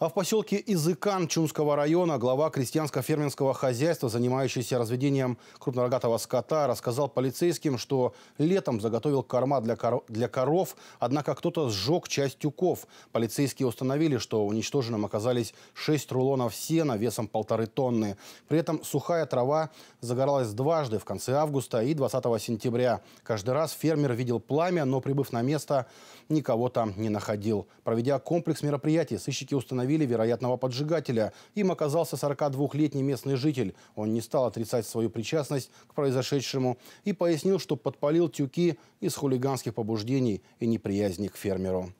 А в поселке Изыкан Чумского района глава крестьянско-фермерского хозяйства, занимающийся разведением крупнорогатого скота, рассказал полицейским, что летом заготовил корма для, кор... для коров, однако кто-то сжег часть тюков. Полицейские установили, что уничтоженным оказались 6 рулонов сена весом полторы тонны. При этом сухая трава загоралась дважды в конце августа и 20 сентября. Каждый раз фермер видел пламя, но прибыв на место, никого там не находил. Проведя комплекс мероприятий, сыщики установили, установили вероятного поджигателя. Им оказался 42-летний местный житель. Он не стал отрицать свою причастность к произошедшему и пояснил, что подпалил тюки из хулиганских побуждений и неприязни к фермеру.